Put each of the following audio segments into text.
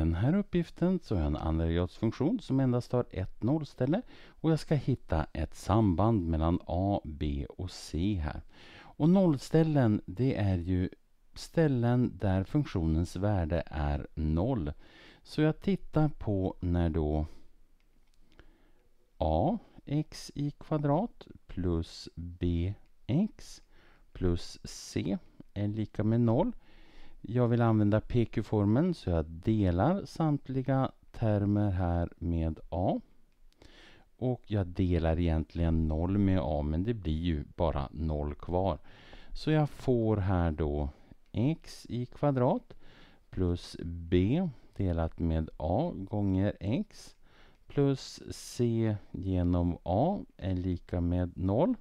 den här uppgiften så har jag en andregradsfunktion som endast har ett nollställe och jag ska hitta ett samband mellan A, B och C här. Och nollställen det är ju ställen där funktionens värde är noll. Så jag tittar på när då a x i kvadrat plus bx plus c är lika med noll. Jag vill använda PQ-formen så jag delar samtliga termer här med A. Och jag delar egentligen 0 med A men det blir ju bara 0 kvar. Så jag får här då x i kvadrat plus b delat med a gånger x plus c genom a är lika med 0.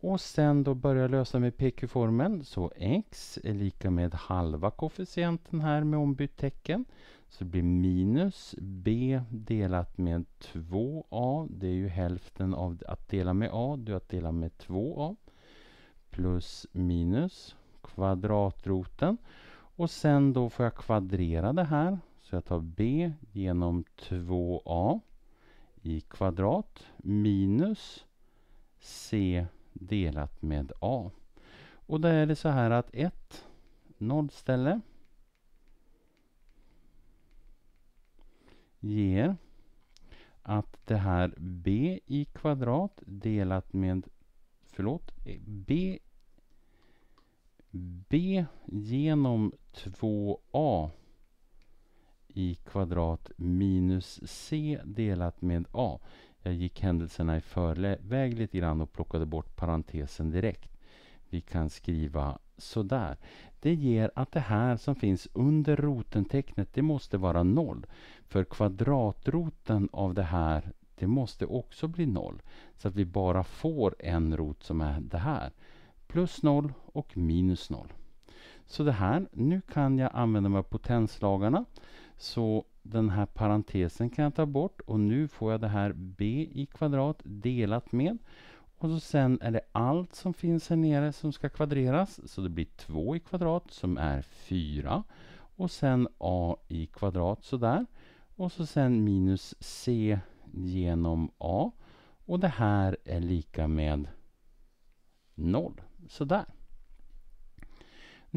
Och sen då börja lösa med PQ-formeln. Så x är lika med halva koefficienten här med ombytt tecken. Så det blir minus b delat med 2a. Det är ju hälften av att dela med a. Du är att dela med 2a. Plus minus kvadratroten. Och sen då får jag kvadrera det här. Så jag tar b genom 2a i kvadrat minus c delat med A. Och där är det så här att ett nollställe ger att det här b i kvadrat delat med, förlåt, b, b genom 2a i kvadrat minus c delat med a. Jag gick händelserna i förväg lite grann och plockade bort parentesen direkt. Vi kan skriva sådär. Det ger att det här som finns under rotentecknet, det måste vara noll. För kvadratroten av det här, det måste också bli noll. Så att vi bara får en rot som är det här. Plus noll och minus noll. Så det här, nu kan jag använda mig av potenslagarna. Så den här parentesen kan jag ta bort och nu får jag det här b i kvadrat delat med. Och så sen är det allt som finns här nere som ska kvadreras. Så det blir 2 i kvadrat som är 4. Och sen a i kvadrat sådär. Och så sen minus c genom a. Och det här är lika med 0. Sådär.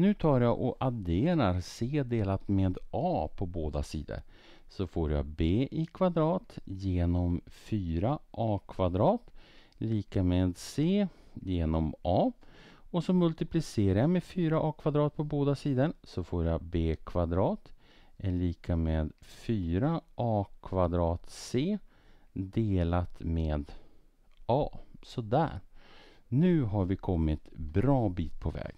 Nu tar jag och adderar c delat med a på båda sidor. Så får jag b i kvadrat genom 4a kvadrat lika med c genom a. Och så multiplicerar jag med 4a kvadrat på båda sidor så får jag b kvadrat är eh, lika med 4a kvadrat c delat med a. Sådär. Nu har vi kommit bra bit på väg.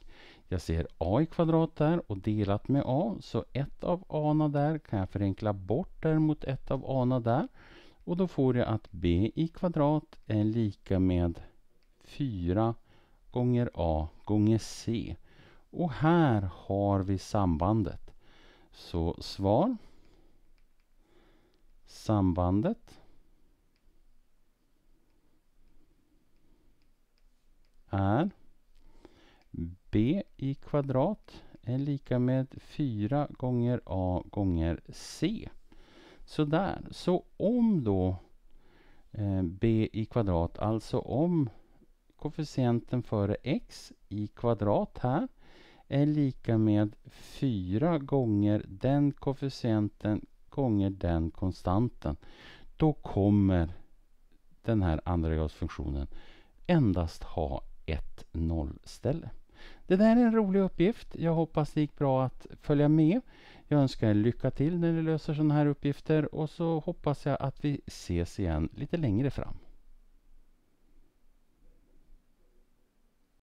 Jag ser a i kvadrat där och delat med a. Så ett av a där kan jag förenkla bort mot ett av a där. Och då får jag att b i kvadrat är lika med 4 gånger a gånger c. Och här har vi sambandet. Så svar. Sambandet är B i kvadrat är lika med 4 gånger a gånger c. Sådär, så om då eh, b i kvadrat, alltså om koefficienten före x i kvadrat här är lika med 4 gånger den koefficienten gånger den konstanten. Då kommer den här andra funktionen endast ha ett nollställe. Det där är en rolig uppgift. Jag hoppas det gick bra att följa med. Jag önskar er lycka till när ni löser sådana här uppgifter och så hoppas jag att vi ses igen lite längre fram.